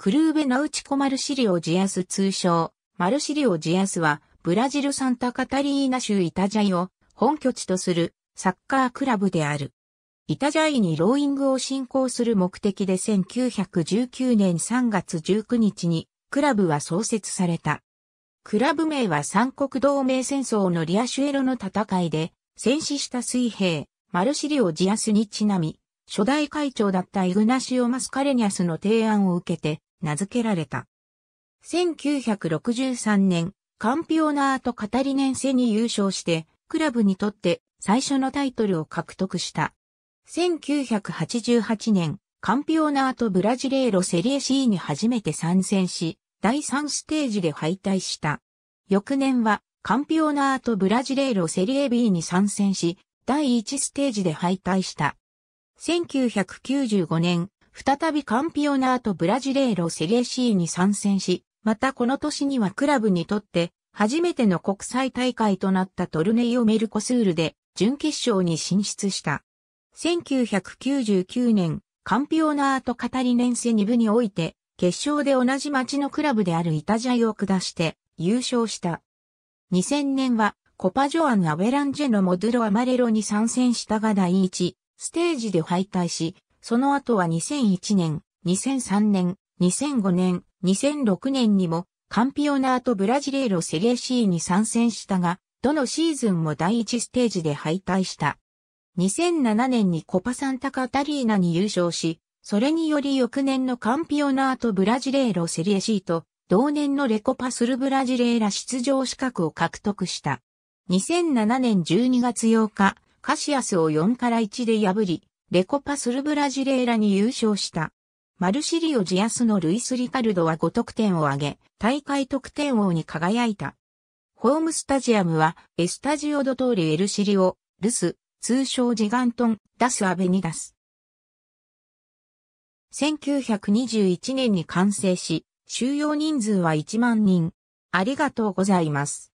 クルーベナウチコマルシリオジアス通称、マルシリオジアスは、ブラジルサンタカタリーナ州イタジャイを本拠地とするサッカークラブである。イタジャイにローイングを進行する目的で1919年3月19日にクラブは創設された。クラブ名は三国同盟戦争のリアシュエロの戦いで戦死した水兵、マルシリオ・ジアスにちなみ、初代会長だったイグナシオ・マスカレニアスの提案を受けて名付けられた。1963年、カンピオナート・カタリネンセに優勝して、クラブにとって最初のタイトルを獲得した。1988年、カンピオナート・ブラジレーロ・セリエ C に初めて参戦し、第3ステージで敗退した。翌年は、カンピオナート・ブラジレーロ・セリエ B に参戦し、第1ステージで敗退した。1995年、再びカンピオナートブラジレーロセリエーに参戦し、またこの年にはクラブにとって初めての国際大会となったトルネイオメルコスールで準決勝に進出した。1999年、カンピオナートカタリネンセ2部において、決勝で同じ町のクラブであるイタジャイを下して優勝した。2000年はコパジョアン・アベランジェのモドゥロ・アマレロに参戦したが第1ステージで敗退し、その後は2001年、2003年、2005年、2006年にもカンピオナートブラジレーロセレシーに参戦したが、どのシーズンも第1ステージで敗退した。2007年にコパサンタカタリーナに優勝し、それにより翌年のカンピオナートブラジレーロセリエーと、同年のレコパスルブラジレーラ出場資格を獲得した。2007年12月8日、カシアスを4から1で破り、レコパスルブラジレーラに優勝した。マルシリオ・ジアスのルイス・リカルドは5得点を挙げ、大会得点王に輝いた。ホームスタジアムは、エスタジオ・ドトーリ・エルシリオ、ルス、通称ジガントン、ダス・アベニダス。1921年に完成し、収容人数は1万人。ありがとうございます。